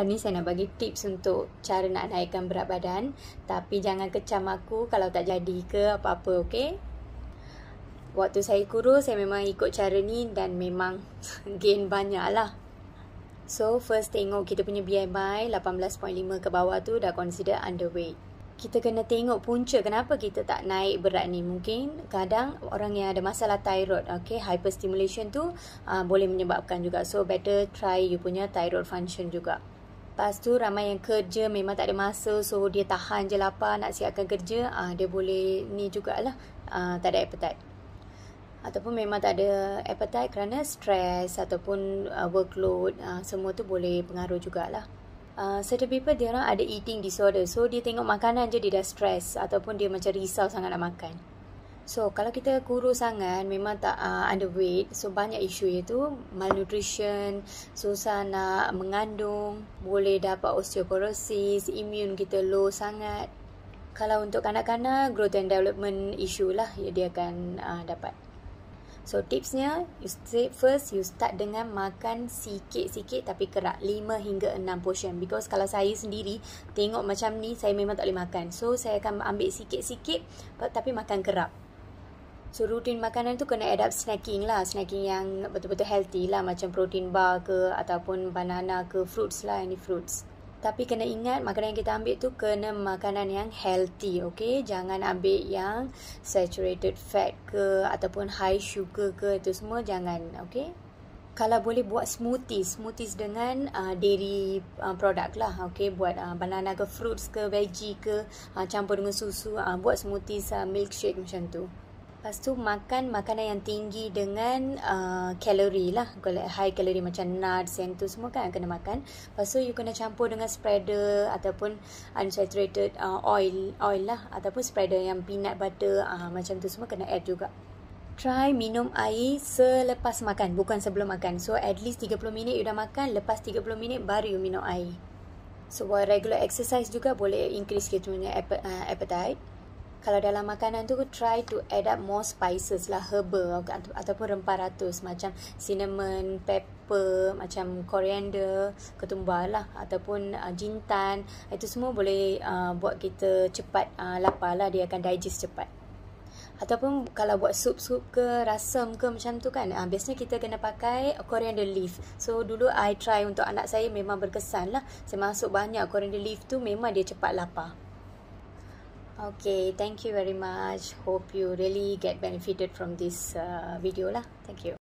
Hari ni saya nak bagi tips untuk cara nak naikkan berat badan Tapi jangan kecam aku kalau tak jadi ke apa-apa, okey? Waktu saya kurus, saya memang ikut cara ni dan memang gain banyak lah So, first tengok kita punya BMI 18.5 ke bawah tu dah consider underweight kita kena tengok punca kenapa kita tak naik berat ni. Mungkin kadang orang yang ada masalah thyroid, okay, hyperstimulation tu uh, boleh menyebabkan juga. So, better try you punya thyroid function juga. Lepas tu ramai yang kerja memang tak ada masa so dia tahan je lapar nak siapkan kerja uh, dia boleh ni jugalah uh, tak ada appetite. Ataupun memang tak ada appetite kerana stress ataupun uh, workload uh, semua tu boleh pengaruh jugalah. Uh, certain people dia orang ada eating disorder so dia tengok makanan je dia dah stress ataupun dia macam risau sangat nak makan. So kalau kita kurus sangat memang tak uh, ah, underweight So banyak isu iaitu malnutrition, susah nak mengandung Boleh dapat osteoporosis, imun kita low sangat Kalau untuk kanak-kanak growth and development isu lah ya, dia akan uh, dapat So tipsnya, you start first you start dengan makan sikit-sikit tapi kerak 5 hingga 6 portion Because kalau saya sendiri tengok macam ni saya memang tak boleh makan So saya akan ambil sikit-sikit tapi makan kerap So rutin makanan tu kena adapt snacking lah Snacking yang betul-betul healthy lah Macam protein bar ke Ataupun banana ke Fruits lah any fruits tapi kena ingat makanan yang kita ambil tu kena makanan yang healthy, okay? Jangan ambil yang saturated fat ke ataupun high sugar ke itu semua jangan, okay? Kalau boleh buat smoothies, smoothies dengan uh, dairy uh, product lah, okay? Buat uh, banana ke fruits ke veggie ke uh, campur dengan susu, uh, buat smoothies uh, milkshake macam tu. Lepas tu makan makanan yang tinggi dengan uh, kalori lah. High kalori macam nuts yang tu semua kan kena makan. Lepas tu you kena campur dengan spreader ataupun unsaturated uh, oil oil lah. Ataupun spreader yang peanut butter uh, macam tu semua kena add juga. Try minum air selepas makan bukan sebelum makan. So at least 30 minit you dah makan. Lepas 30 minit baru you minum air. So regular exercise juga boleh increase kita punya uh, appetite kalau dalam makanan tu try to add up more spices lah herbal ataupun rempah ratus macam cinnamon, pepper, macam coriander, ketumbar lah ataupun uh, jintan itu semua boleh uh, buat kita cepat uh, lapar lah dia akan digest cepat ataupun kalau buat sup-sup ke rasam ke macam tu kan uh, biasanya kita kena pakai coriander leaf so dulu I try untuk anak saya memang berkesan lah saya masuk banyak coriander leaf tu memang dia cepat lapar okay thank you very much hope you really get benefited from this uh, video lah thank you